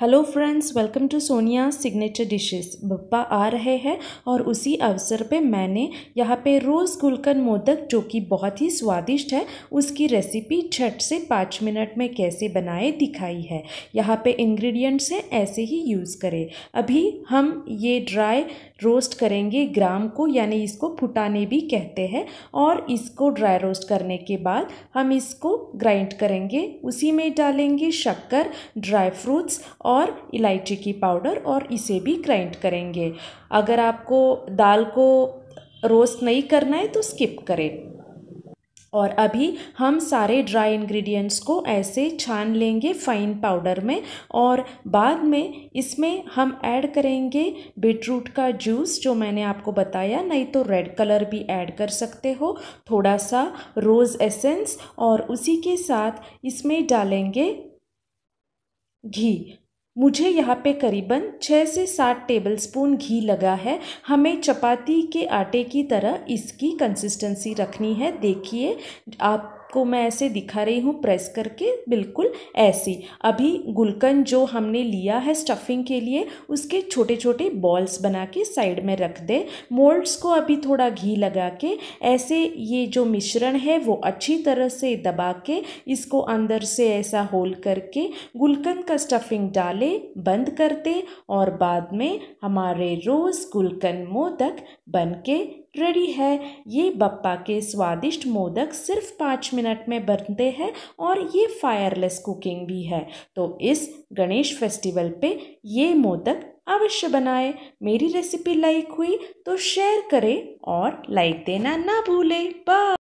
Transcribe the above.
hello friends welcome to Sonia signature dishes Bappa आ रहे हैं और उसी अवसर पे मैंने यहाँ पे रोज़ गुलकन मोदक जो कि बहुत ही स्वादिष्ट है उसकी रेसिपी छठ से पाँच मिनट में कैसे बनाए दिखाई है यहाँ पे इंग्रेडिएंट्स हैं ऐसे ही यूज़ करें अभी हम ये ड्राई रोस्ट करेंगे ग्राम को यानी इसको फुटाने भी कहते हैं और इसको ड्राई रोस्ट करने के बाद हम इसको ग्राइंड करेंगे उसी में डालेंगे शक्कर ड्राई फ्रूट्स और इलायची की पाउडर और इसे भी ग्राइंड करेंगे अगर आपको दाल को रोस्ट नहीं करना है तो स्किप करें और अभी हम सारे ड्राई इंग्रेडिएंट्स को ऐसे छान लेंगे फाइन पाउडर में और बाद में इसमें हम ऐड करेंगे बीटरूट का जूस जो मैंने आपको बताया नहीं तो रेड कलर भी ऐड कर सकते हो थोड़ा सा रोज़ एसेंस और उसी के साथ इसमें डालेंगे घी मुझे यहाँ पे करीबन छः से सात टेबलस्पून घी लगा है हमें चपाती के आटे की तरह इसकी कंसिस्टेंसी रखनी है देखिए आप को मैं ऐसे दिखा रही हूँ प्रेस करके बिल्कुल ऐसे अभी गुलकंद जो हमने लिया है स्टफिंग के लिए उसके छोटे छोटे बॉल्स बना के साइड में रख दें मोल्ड्स को अभी थोड़ा घी लगा के ऐसे ये जो मिश्रण है वो अच्छी तरह से दबा के इसको अंदर से ऐसा होल करके गुलकंद का स्टफिंग डालें बंद कर दें और बाद में हमारे रोज़ गुलकंद मोदक बन के रेडी है ये बप्पा के स्वादिष्ट मोदक सिर्फ पाँच मिनट में बनते हैं और ये फायरलेस कुकिंग भी है तो इस गणेश फेस्टिवल पे ये मोदक अवश्य बनाएं मेरी रेसिपी लाइक हुई तो शेयर करें और लाइक देना ना भूलें बाय